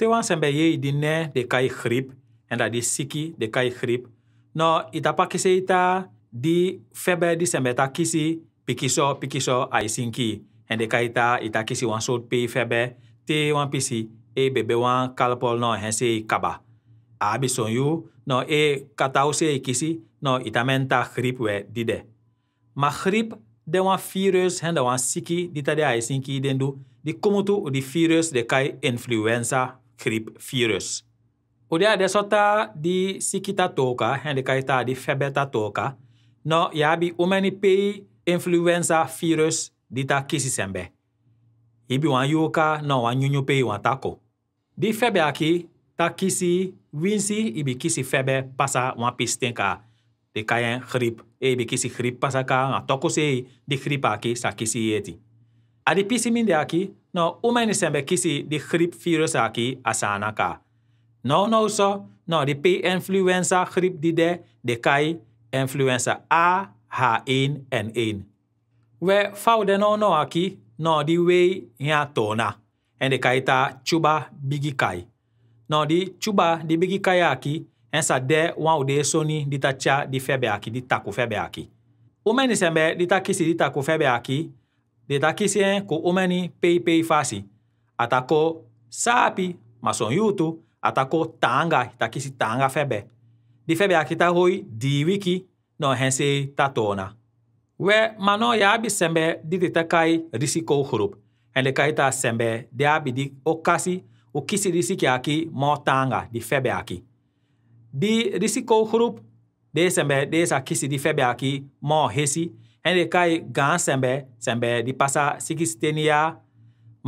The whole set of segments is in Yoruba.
Tewan sembe ye idi ne de kai grip en da di siki de kai grip. No ita pa kise ita di febe di sembe ta kisi pikiso pikiso a isinki. En de kai ita ita kisi wan sot pe febe te wan pisi e bebe wan kalpol no hen se kaba. A abi son yu no e katau se kisi no ita men ta grip we dide. Ma grip de wan virus hen de wan siki dita de a isinki den du di komutu di virus de kai influenza kripvirus. Ode ade sota di sikita toka, hende kaita di febeta toka, no yabi umeni pe influenza virus dita kisi sembe. Ibi wan yoka, no wan nyunyu pe wan tako. Di febe aki, ta kisi winsi, ibi kisi febe pasa wan pistenka. Di kayen grip, e ibi kisi grip pasa ka, an toko se di grip aki sa kisi yeti. Adi di pisi minde aki, no umen sembe kisi di grip virus aki asana ka. No no so, no di P influenza grip di de, de kai influenza A, H1N1. We faude no no aki, no di wei ya tona. En de kaita chuba bigi kai. No di chuba di bigi kai aki, en sa de wan ou soni di tacha di febe aki, di taku febe aki. Umen sembe di ta kisi di taku febe aki, Ditakisien ko omeni pei fasi. Atako sapi mason yutu atako tanga takisi tanga febe. Di febe akita hoi di wiki no hense tatona. We mano yabi sembe di ditakai risiko groep. En de kaita sembe de abi di okasi ukisi risiki aki mo tanga di febe aki. Di risiko groep de sembe desa kisi di febe aki mo hesi hendekaa ye gan sɛnbɛ sɛnbɛ di pasa sikisiteniya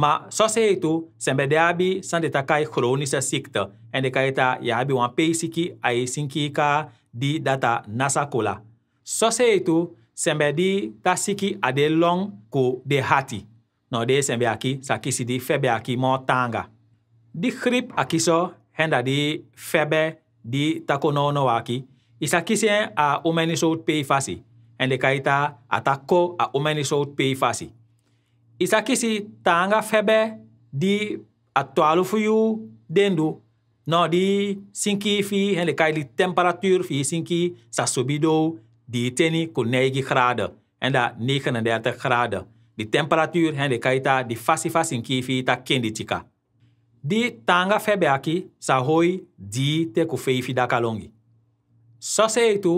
ma sose itu to sɛnbɛdea abi sandeta kai hronisɛ sikta hendekaa ye ta ya abi wan pei siki a ye sinki ka di data nasako la sɔsee to sɛnbɛ di ta siki a de lɔn ko de hati nɔ de sɛnbɛ aki sakisi di fɛbɛ aki mɔ tanga di hrip akisɔ henda di fɛbɛ di takonɔɔnɔ wa aki isakisiɛ a omɛniso pei fasi en de kaita atako a omeni sout pei fasi. Isa kisi tanga febe di atualu fuyu dendu no di sinki fi en de kaili temperatuur fi sinki sa subido di teni ku grade, graden en da 39 graden. Di temperatuur en de kaita di fasi fasinki fi ta kendi tika. Di tanga febe aki sa hoi di te ku feifi dakalongi. Sose itu,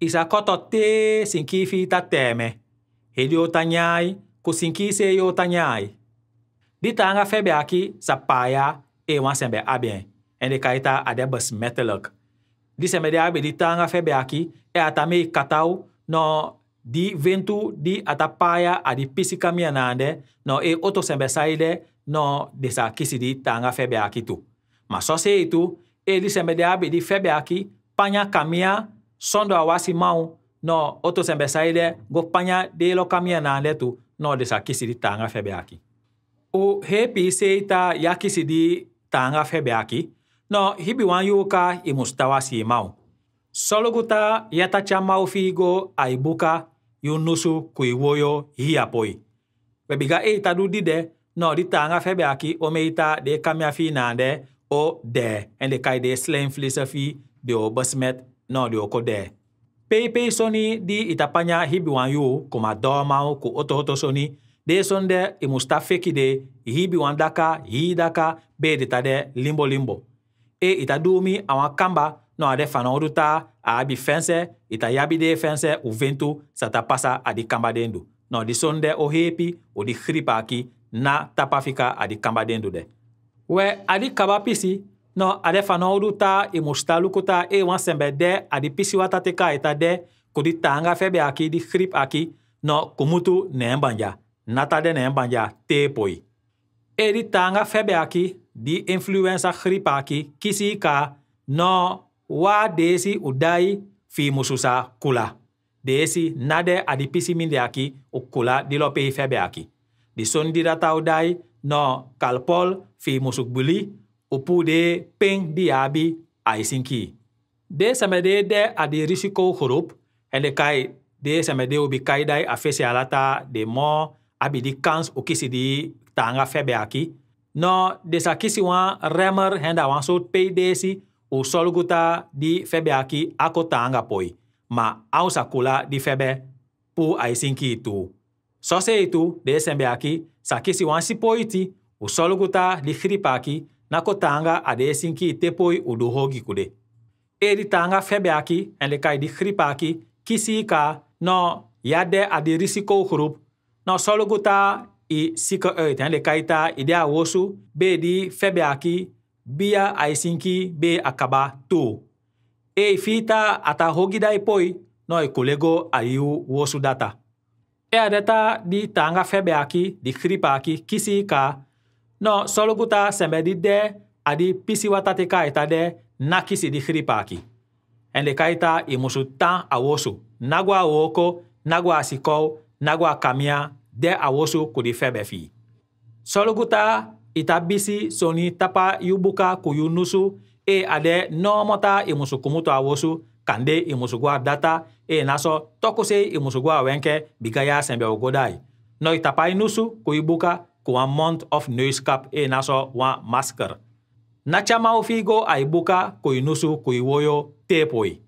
Isakotote sinkiifiita tɛɛmɛ, hedi otanyaai ku sinkiiseeyi otanyaai. Di taanga fɛ bɛ aki sa paayaa e wã sẽn bɛ abẽ ẽ di ka y ta mɛtɛlɛk. Di sẽn bɛ dea be di taanga fɛ aki e atami y katau nɔ di ventu di ata paaya adi pisika mianaandɛ nɔ e oto sẽn bɛ saidɛ nɔ di sa kisi di taanga fɛ bɛ aki tu. Ma sɔseetu, e di sẽn bɛ dea di fɛ aki panya kamia sõndo a wasi mao no oto sẽn bɛ ile go pãyã deelo kamiã naandɛ tɩ no desa kisidi tãangã fɛ be aki o hepi sei t'a ya kisidi tãangã fɛ be aki no hibi wã yʋʋka y musta wa sɩɩ mao solgu t'a yata ca mao fiigo a y nusu kʋ woyo hiya poe bɛbiga e t'a du didɛ no di tãangã fɛ be aki ome y t'a dee kamiã fii naandɛ o dɛɛ n de ka y dee slem flisa fii de o besmet No dio kode pepe soni di itapanya hibiwan yo koma doma ko oto oto soni de sonde e mustafeki de hibiwan daka hi daka be de tade limbo limbo e itadumi awan kamba no ade fana oduta abi fense itayabi de fense uventu vento sata pasa adi kamba dendo no di sonde o hepi o di hripaki na tapafika adi kamba dendo de we adi kaba pisi No aɖe fanɔ wo ɖo ta emosta luko ta eye wɔn sɛn bɛ dɛ aɖipisi wa tate ka eta dɛ ko di ta aki di xrip aki no kumutu nɛɛ banja nata dɛ nɛɛ banja tee poyi eye di tanga febe aki di influenza xrip aki kisi ka nɔ waa deesi udayi fi mususa kula desi na dɛ pisi mi de aki o kula di lɔ peyi aki di sondi data udai no kalpol fi musugbili oppure pen diabi aisinki. De samede de adi risiko groep en de kai de samede obi kai dai afesi alata de mo abi kans okisi di tanga febe aki. No de kisi wan remer henda wan so pei desi o solguta di febe aki ako tanga poi. Ma ausa kula di febe pu aisinki itu. Sose itu de sembe aki sakisi wan sipo iti o solguta di gripaki nakotanga adesinki tepoi uduhogikude edi tanga febeaki en de kai di gripaki kisika no yade adi risiko risicogroep no sologuta i sika uit en de kaita idea wosu be di febeaki bia aisinki be akaba tu e fita ata hogidai poi no e kolego ayu wosu data e adeta di tanga febeaki di gripaki kisika no soluguta de, adi pisiwatati kaitade nakisidi hripaki enle kaita imusu tan awoso nagwa awoko nagwa asikow nagwa kamia de awoso kudi fɛbɛ fi soluguta ita bisi soni tapa yubuka kuyu nusu e ade imusu kumuto awoso kande imusugua data e naso tɔkuse imusugua wɛnkɛ bigaya sɛnbɛ ogodai No itapai nusu kuyubuka one month of nose cap e naso wan masker. Na chama figo ay buka koy nusu koy woyo tepoy.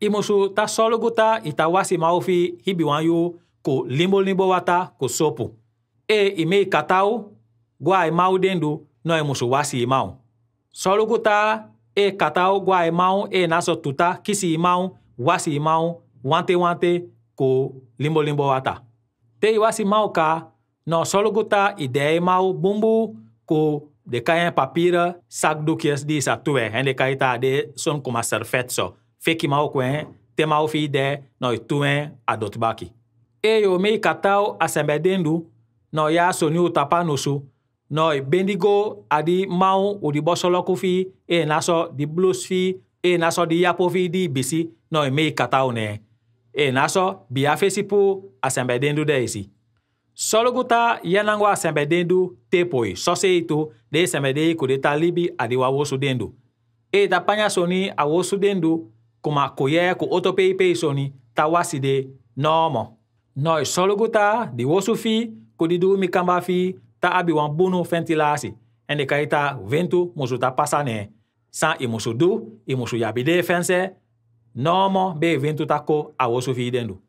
Imusu ta soluguta itawasi maufi hibiwanyu ku limbo limbo wata ku sopu. E ime katau gwa mau dendu no imusu wasi imau. Soluguta e katau gwa mau e naso tuta kisi imau wasi imau wante wante ku limbo limbo wata. Te iwasi mau ka Nɔ sɔlugota idɛɛ e mawu bumbu ku ɖeka yɛ papira sagdukias e di sa tuɛ hɛn ɖeka yi ta de sɔn kuma sɛrfɛt sɔ feki mawu kɔɛ te mawu fi idɛɛ e nɔ ituɛ adɔtubaki. Eyo mi katao asɛmɛdendu nɔ ya soni utapa nusu nɔ bendigo adi mawu odi bɔsɔlɔku fi eye nasɔ di blues fi eye nasɔ di yapo fi di bisi nɔ mi katao nɛ eye nasɔ biafesipu asɛmɛdendu dɛ esi sɔlɔkuta yanangwa sɛnbɛden do tepoe sɔsee to de sɛnbɛden kodeta libi adiwa wosoden do eye ta panya sɔni awosoden do kuma koyɛ ko otopeipei sɔni ta wasi de nɔɔmɔ nɔɔ sɔlɔkuta de wosofi kodidu mikanbafi ta abi wan bonu fɛntilaasi ɛnde ka ita vento muso ta pasa nɛ san imuso do imuso yabide fɛnsɛ nɔɔmɔ be vento ta ko awosofi den do